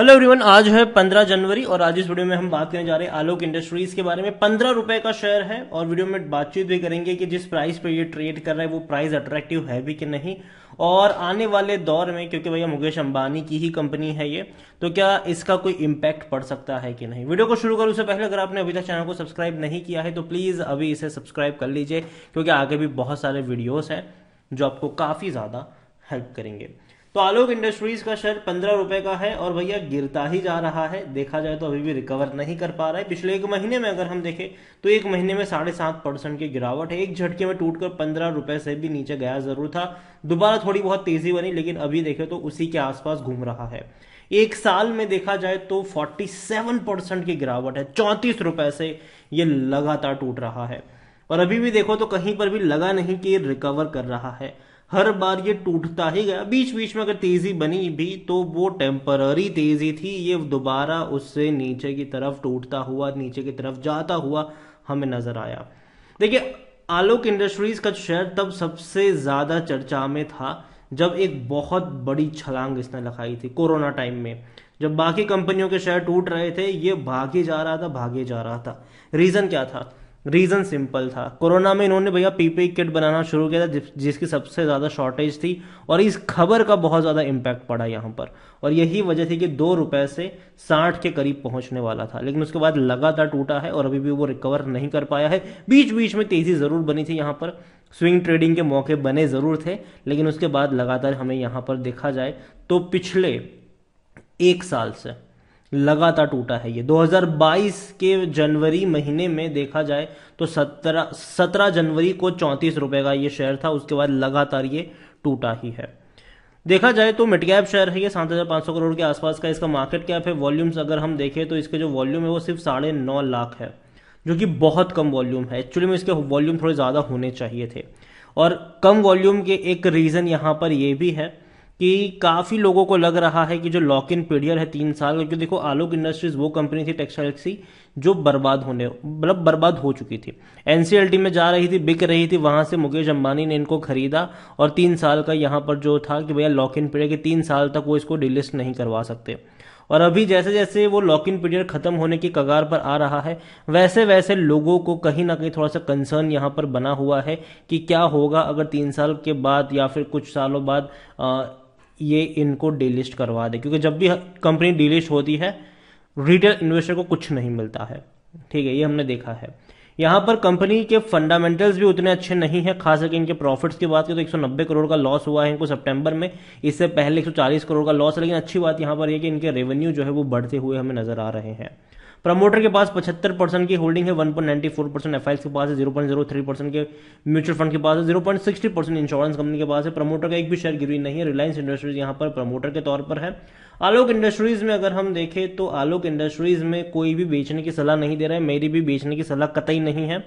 hello everyone आज है 15 जनवरी और आज इस वीडियो में हम बात करने जा रहे हैं आलोक इंडस्ट्रीज के बारे में पंद्रह रुपए का शेयर है और वीडियो में बातचीत भी करेंगे कि जिस प्राइस पे ये ट्रेड कर रहा है वो प्राइस अट्रैक्टिव है भी कि नहीं और आने वाले दौर में क्योंकि भैया मुकेश अंबानी की ही कंपनी है ये तो क्या इसका कोई इम्पैक्ट पड़ सकता है कि नहीं वीडियो को शुरू करूँ उससे पहले अगर आपने अभी तक चैनल को सब्सक्राइब नहीं किया है तो प्लीज़ अभी इसे सब्सक्राइब कर लीजिए क्योंकि आगे भी बहुत सारे वीडियोज़ हैं जो आपको काफ़ी ज़्यादा हेल्प करेंगे तो आलोक इंडस्ट्रीज का शेयर पंद्रह रुपए का है और भैया गिरता ही जा रहा है देखा जाए तो अभी भी रिकवर नहीं कर पा रहा है पिछले एक महीने में अगर हम देखें तो एक महीने में साढ़े सात परसेंट की गिरावट है एक झटके में टूटकर पंद्रह रुपए से भी नीचे गया जरूर था दोबारा थोड़ी बहुत तेजी बनी लेकिन अभी देखे तो उसी के आसपास घूम रहा है एक साल में देखा जाए तो 47 परसेंट की गिरावट है चौंतीस रुपए से ये लगातार टूट रहा है और अभी भी देखो तो कहीं पर भी लगा नहीं कि रिकवर कर रहा है हर बार ये टूटता ही गया बीच बीच में अगर तेजी बनी भी तो वो टेम्पररी तेजी थी ये दोबारा उससे नीचे की तरफ टूटता हुआ नीचे की तरफ जाता हुआ हमें नजर आया देखिए आलोक इंडस्ट्रीज का शेयर तब सबसे ज्यादा चर्चा में था जब एक बहुत बड़ी छलांग इसने लगाई थी कोरोना टाइम में जब बाकी कंपनियों के शेयर टूट रहे थे ये भागे जा रहा था भागे जा रहा था रीजन क्या था रीज़न सिंपल था कोरोना में इन्होंने भैया पीपी किट e बनाना शुरू किया था जिस, जिसकी सबसे ज़्यादा शॉर्टेज थी और इस खबर का बहुत ज़्यादा इम्पैक्ट पड़ा यहाँ पर और यही वजह थी कि दो रुपये से साठ के करीब पहुँचने वाला था लेकिन उसके बाद लगातार टूटा है और अभी भी वो रिकवर नहीं कर पाया है बीच बीच में तेज़ी ज़रूर बनी थी यहाँ पर स्विंग ट्रेडिंग के मौके बने ज़रूर थे लेकिन उसके बाद लगातार हमें यहाँ पर देखा जाए तो पिछले एक साल से लगातार टूटा है ये 2022 के जनवरी महीने में देखा जाए तो 17 17 जनवरी को चौंतीस रुपए का ये शेयर था उसके बाद लगातार ये टूटा ही है देखा जाए तो मिटगैप शेयर है ये सात हज़ार पांच सौ करोड़ के आसपास का इसका मार्केट कैप है वॉल्यूम्स अगर हम देखें तो इसके जो वॉल्यूम है वो सिर्फ साढ़े नौ लाख है जो कि बहुत कम वॉल्यूम है एक्चुअली में इसके वॉल्यूम थोड़े ज़्यादा होने चाहिए थे और कम वॉल्यूम के एक रीज़न यहाँ पर यह भी है कि काफ़ी लोगों को लग रहा है कि जो लॉक इन पीरियड है तीन साल क्योंकि देखो आलोक इंडस्ट्रीज वो कंपनी थी टेक्सटाइल की जो बर्बाद होने मतलब बर्बाद हो चुकी थी एनसीएलटी में जा रही थी बिक रही थी वहां से मुकेश अंबानी ने इनको खरीदा और तीन साल का यहाँ पर जो था कि भैया लॉक इन पीरियड के तीन साल तक वो इसको डिलिस्ट नहीं करवा सकते और अभी जैसे जैसे वो लॉक इन पीरियड खत्म होने की कगार पर आ रहा है वैसे वैसे लोगों को कहीं ना कहीं थोड़ा सा कंसर्न यहाँ पर बना हुआ है कि क्या होगा अगर तीन साल के बाद या फिर कुछ सालों बाद आ, ये इनको डीलिस्ट करवा दे क्योंकि जब भी कंपनी डीलिस्ट होती है रिटेल इन्वेस्टर को कुछ नहीं मिलता है ठीक है ये हमने देखा है यहां पर कंपनी के फंडामेंटल्स भी उतने अच्छे नहीं है खास करके इनके प्रॉफिट्स की बात करें तो 190 करोड़ का लॉस हुआ है इनको सितंबर में इससे पहले 140 करोड़ का लॉस है लेकिन अच्छी बात यहाँ पर है कि इनके रेवेन्यू जो है वो बढ़ते हुए हमें नजर आ रहे हैं प्रमोटर के पास 75 परसेंट की होल्डिंग है 1.94 परसेंट एफ के पास है 0.03 परसेंट के म्यूचुअल फंड के पास है 0.60 परसेंट इंश्योरेंस कंपनी के पास है प्रमोटर का एक भी शेयर गिरवी नहीं है रिलायंस इंडस्ट्रीज यहाँ पर प्रमोटर के तौर पर है आलोक इंडस्ट्रीज में अगर हम देखें तो आलोक इंडस्ट्रीज में कोई भी बेचने की सलाह नहीं दे रहा है मेरी भी बेचने की सलाह कतई नहीं है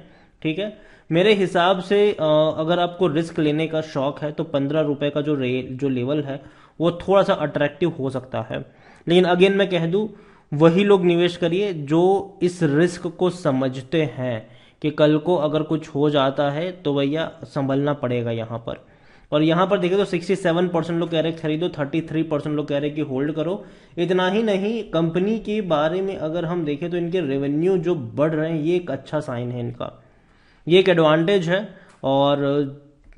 ठीक है मेरे हिसाब से अगर आपको रिस्क लेने का शौक है तो पंद्रह रुपये का जो रे जो लेवल है वो थोड़ा सा अट्रैक्टिव हो सकता है लेकिन अगेन मैं कह दूँ वही लोग निवेश करिए जो इस रिस्क को समझते हैं कि कल को अगर कुछ हो जाता है तो भैया संभलना पड़ेगा यहाँ पर और यहाँ पर देखें तो 67 परसेंट लोग कह रहे खरीदो 33 परसेंट लोग कह रहे कि होल्ड करो इतना ही नहीं कंपनी के बारे में अगर हम देखें तो इनके रेवेन्यू जो बढ़ रहे हैं ये एक अच्छा साइन है इनका ये एक एडवांटेज है और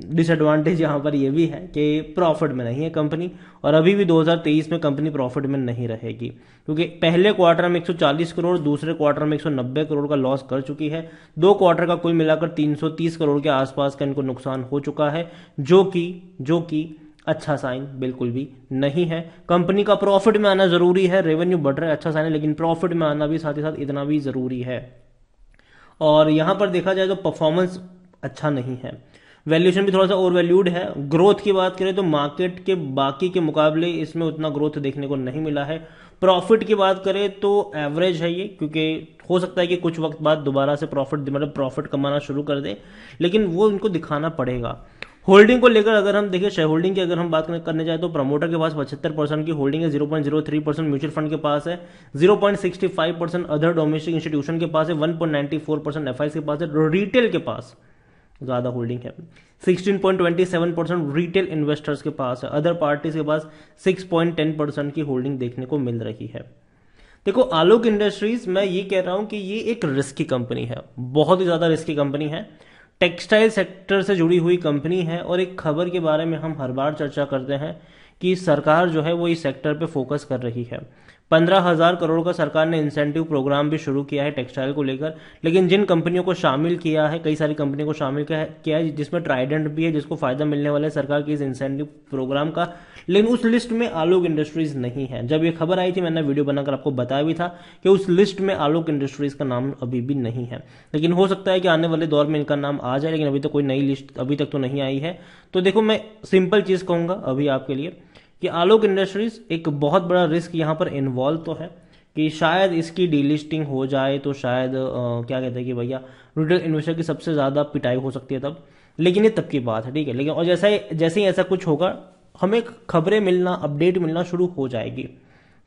डिसएडवांटेज यहाँ पर यह भी है कि प्रॉफिट में नहीं है कंपनी और अभी भी 2023 में कंपनी प्रॉफिट में नहीं रहेगी क्योंकि पहले क्वार्टर में 140 करोड़ दूसरे क्वार्टर में 190 करोड़ का लॉस कर चुकी है दो क्वार्टर का कुल मिलाकर 330 करोड़ के आसपास का इनको नुकसान हो चुका है जो कि जो कि अच्छा साइन बिल्कुल भी नहीं है कंपनी का प्रॉफिट में आना जरूरी है रेवेन्यू बढ़ रहा है अच्छा साइन है लेकिन प्रॉफिट में आना भी साथ ही साथ इतना भी जरूरी है और यहाँ पर देखा जाए तो परफॉर्मेंस अच्छा नहीं है वैल्यूशन भी थोड़ा सा ओवर वैल्यूड है ग्रोथ की बात करें तो मार्केट के बाकी के मुकाबले इसमें उतना ग्रोथ देखने को नहीं मिला है प्रॉफिट की बात करें तो एवरेज है ये क्योंकि हो सकता है कि कुछ वक्त बाद दोबारा से प्रॉफिट मतलब प्रॉफिट कमाना शुरू कर दे लेकिन वो उनको दिखाना पड़ेगा होल्डिंग को लेकर अगर हम देखें शेयर होल्डिंग की अगर हम बात करने जाए तो प्रमोटर के पास पचहत्तर परसेंट की होल्डिंग है zero point zero three percent mutual fund के पास है zero point sixty five percent other domestic institution के पास है one point ninety four percent F के पास है रिटेल के पास ज़्यादा होल्डिंग है 16.27 परसेंट रिटेल इन्वेस्टर्स के पास है अदर पार्टीज के पास 6.10 परसेंट की होल्डिंग देखने को मिल रही है देखो आलोक इंडस्ट्रीज मैं ये कह रहा हूं कि ये एक रिस्की कंपनी है बहुत ही ज़्यादा रिस्की कंपनी है टेक्सटाइल सेक्टर से जुड़ी हुई कंपनी है और एक खबर के बारे में हम हर बार चर्चा करते हैं कि सरकार जो है वो इस सेक्टर पे फोकस कर रही है पंद्रह हज़ार करोड़ का सरकार ने इंसेंटिव प्रोग्राम भी शुरू किया है टेक्सटाइल को लेकर लेकिन जिन कंपनियों को शामिल किया है कई सारी कंपनियों को शामिल किया है जिसमें ट्राइडेंट भी है जिसको फ़ायदा मिलने वाला है सरकार के इस इंसेंटिव प्रोग्राम का लेकिन उस लिस्ट में आलोक इंडस्ट्रीज़ नहीं है जब ये खबर आई थी मैंने वीडियो बनाकर आपको बताया भी था कि उस लिस्ट में आलोक इंडस्ट्रीज़ का नाम अभी भी नहीं है लेकिन हो सकता है कि आने वाले दौर में इनका नाम आ जाए लेकिन अभी तक तो कोई नई लिस्ट अभी तक तो नहीं आई है तो देखो मैं सिंपल चीज़ कहूंगा अभी आपके लिए कि आलोक इंडस्ट्रीज एक बहुत बड़ा रिस्क यहाँ पर इन्वॉल्व तो है कि शायद इसकी डीलिस्टिंग हो जाए तो शायद आ, क्या कहते हैं कि भैया रिटेल इन्वेस्टर की सबसे ज़्यादा पिटाई हो सकती है तब लेकिन ये तब की बात है ठीक है लेकिन और जैसा जैसे ही ऐसा कुछ होगा हमें खबरें मिलना अपडेट मिलना शुरू हो जाएगी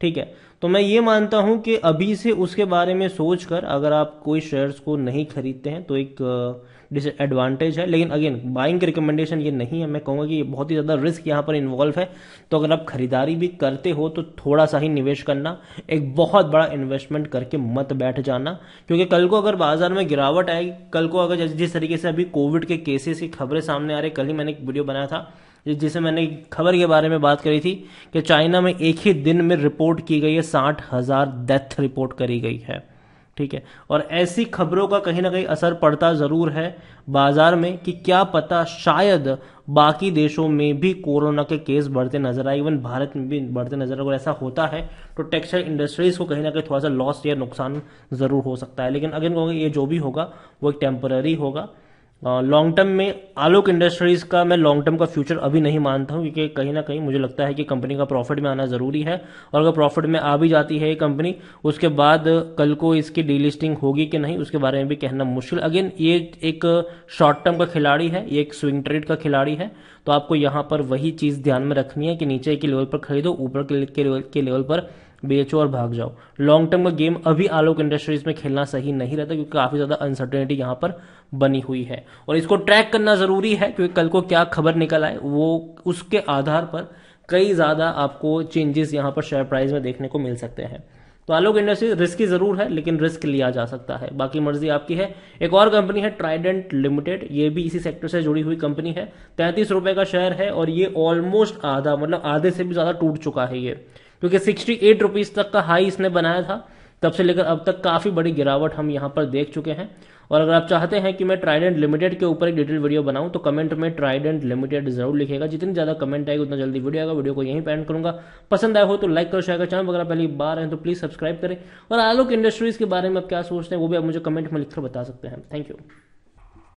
ठीक है तो मैं ये मानता हूं कि अभी से उसके बारे में सोचकर अगर आप कोई शेयर्स को नहीं खरीदते हैं तो एक डिसएडवांटेज है लेकिन अगेन बाइंग की रिकमेंडेशन ये नहीं है मैं कहूँगा कि ये बहुत ही ज़्यादा रिस्क यहाँ पर इन्वॉल्व है तो अगर आप खरीदारी भी करते हो तो थोड़ा सा ही निवेश करना एक बहुत बड़ा इन्वेस्टमेंट करके मत बैठ जाना क्योंकि कल को अगर बाजार में गिरावट आएगी कल को अगर जिस तरीके से अभी कोविड के केसेस की खबरें सामने आ रही कल ही मैंने एक वीडियो बनाया था जिसे मैंने खबर के बारे में बात करी थी कि चाइना में एक ही दिन में रिपोर्ट की गई है साठ हज़ार डेथ रिपोर्ट करी गई है ठीक है और ऐसी खबरों का कहीं ना कहीं असर पड़ता ज़रूर है बाज़ार में कि क्या पता शायद बाकी देशों में भी कोरोना के केस बढ़ते नजर आए इवन भारत में भी बढ़ते नजर आए अगर ऐसा होता है तो टेक्सटाइल इंडस्ट्रीज़ को कहीं ना कहीं थोड़ा सा लॉस या नुकसान ज़रूर हो सकता है लेकिन अगेन ये जो भी होगा वो एक टेम्पररी होगा लॉन्ग टर्म में आलोक इंडस्ट्रीज़ का मैं लॉन्ग टर्म का फ्यूचर अभी नहीं मानता हूँ क्योंकि कहीं ना कहीं मुझे लगता है कि कंपनी का प्रॉफिट में आना ज़रूरी है और अगर प्रॉफिट में आ भी जाती है ये कंपनी उसके बाद कल को इसकी डीलिस्टिंग होगी कि नहीं उसके बारे में भी कहना मुश्किल अगेन ये एक शॉर्ट टर्म का खिलाड़ी है ये एक स्विंग ट्रेड का खिलाड़ी है तो आपको यहाँ पर वही चीज़ ध्यान में रखनी है कि नीचे के लेवल पर खरीदो ऊपर के लेवल पर बेचो और भाग जाओ लॉन्ग टर्म का गेम अभी आलोक इंडस्ट्रीज में खेलना सही नहीं रहता क्योंकि काफ़ी ज़्यादा अनसर्टेनिटी यहां पर बनी हुई है और इसको ट्रैक करना ज़रूरी है क्योंकि कल को क्या खबर निकल आए वो उसके आधार पर कई ज़्यादा आपको चेंजेस यहाँ पर शेयर प्राइस में देखने को मिल सकते हैं तो आलोक इंडस्ट्रीज रिस्की ज़रूर है लेकिन रिस्क लिया जा सकता है बाकी मर्जी आपकी है एक और कंपनी है ट्राइडेंट लिमिटेड ये भी इसी सेक्टर से जुड़ी हुई कंपनी है तैंतीस रुपये का शेयर है और ये ऑलमोस्ट आधा मतलब आधे से भी ज़्यादा टूट चुका है ये क्योंकि सिक्सटी एट रुपीज़ तक का हाई इसने बनाया था तब से लेकर अब तक काफ़ी बड़ी गिरावट हम यहां पर देख चुके हैं और अगर आप चाहते हैं कि मैं ट्राइडेंट लिमिटेड के ऊपर एक डिटेल वीडियो बनाऊं तो कमेंट में ट्राइडेंट लिमिटेड जरूर लिखेगा जितनी ज़्यादा कमेंट आएगी उतना जल्दी वीडियो आएगा वीडियो को यहीं पैंड करूंगा पसंद आया हो तो लाइक करो शेयर करो चैनल अगर आप पहली बार हैं तो प्लीज़ सब्सक्राइब करें और आलोक इंडस्ट्रीज़ के बारे में आप क्या सोचते हैं वो भी आप मुझे कमेंट में लिखकर बता सकते हैं थैंक यू